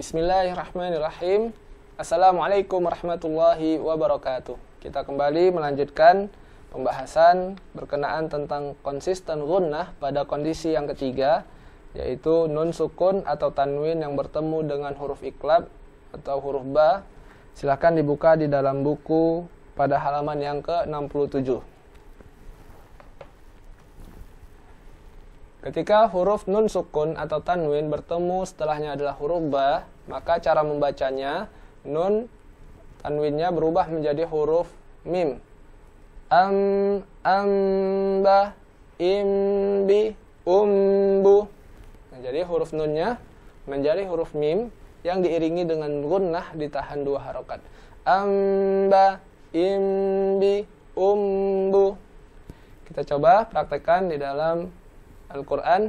Bismillahirrahmanirrahim. Assalamualaikum warahmatullahi wabarakatuh. Kita kembali melanjutkan pembahasan berkenaan tentang konsisten gunnah pada kondisi yang ketiga, yaitu nun sukun atau tanwin yang bertemu dengan huruf iklab atau huruf ba. Silahkan dibuka di dalam buku pada halaman yang ke-67. Ketika huruf nun sukun atau tanwin bertemu setelahnya adalah huruf ba, maka cara membacanya nun tanwinnya berubah menjadi huruf mim. Am, amba, imbi, umbu. Nah, jadi huruf nunnya menjadi huruf mim yang diiringi dengan gunnah ditahan dua harokat. Amba, imbi, umbu. Kita coba praktekkan di dalam Al-Quran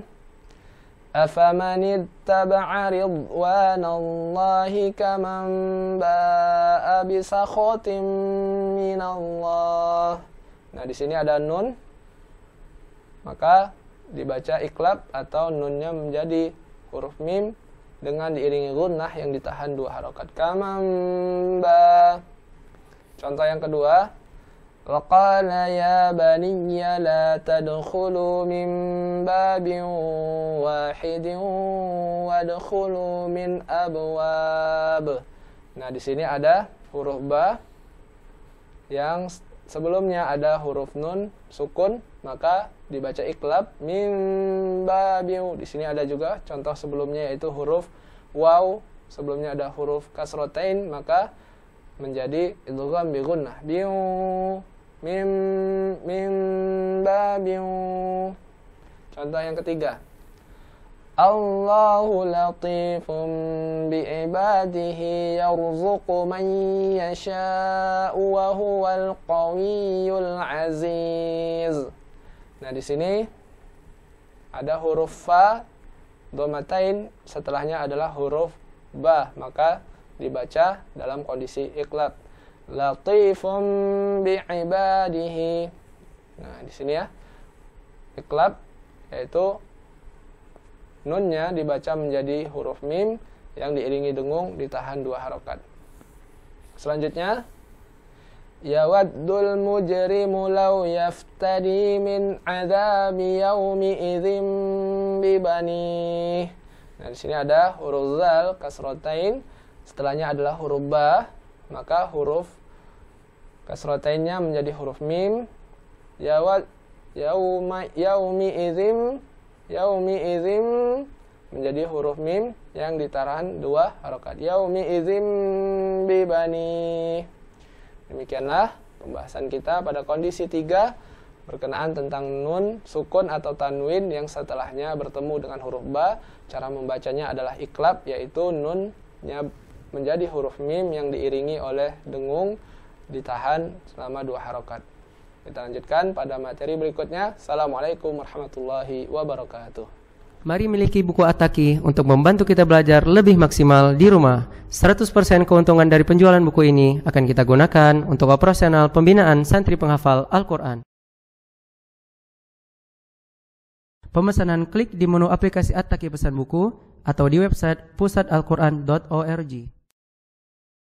أفمن اتبع رضوان الله كمن باء بسخط من الله Nah di sini ada nun maka dibaca ikhlab atau nunnya menjadi huruf mim dengan diiringi gunnah yang ditahan dua harokat kamamba. Contoh yang kedua, وقال يا بني لا تدخلوا من باب واحد وادخلوا من أبواب Nah, di sini ada huruf ba yang sebelumnya ada huruf nun sukun, maka dibaca iklab min babiu. Di sini ada juga contoh sebelumnya yaitu huruf waw, sebelumnya ada huruf kasrotain, maka menjadi idgham bi gunnah biu Mim mim babiu Contoh yang ketiga. Allahu bi ibadihi yarzuqu man yasha'u wa huwal qawiyyul aziz. Nah, di sini ada huruf fa domatain setelahnya adalah huruf ba maka dibaca dalam kondisi iklak latifun bi'ibadihi nah di sini ya iklab yaitu nunnya dibaca menjadi huruf mim yang diiringi dengung ditahan dua harokat selanjutnya Yawaddul mujrimu law yaftadi min azabi yaumi idzim bibani. Nah, di sini ada huruf zal kasrotain, setelahnya adalah huruf ba maka huruf kasrotainya menjadi huruf mim yawat yauma yaumi izim yaumi izim menjadi huruf mim yang ditarahan dua harokat yaumi izim bibani demikianlah pembahasan kita pada kondisi tiga berkenaan tentang nun, sukun atau tanwin yang setelahnya bertemu dengan huruf ba. Cara membacanya adalah iklab yaitu nunnya menjadi huruf mim yang diiringi oleh dengung ditahan selama dua harokat. Kita lanjutkan pada materi berikutnya. Assalamualaikum warahmatullahi wabarakatuh. Mari miliki buku Ataki untuk membantu kita belajar lebih maksimal di rumah. 100% keuntungan dari penjualan buku ini akan kita gunakan untuk operasional pembinaan santri penghafal Al-Quran. Pemesanan klik di menu aplikasi Ataki Pesan Buku atau di website pusatalquran.org.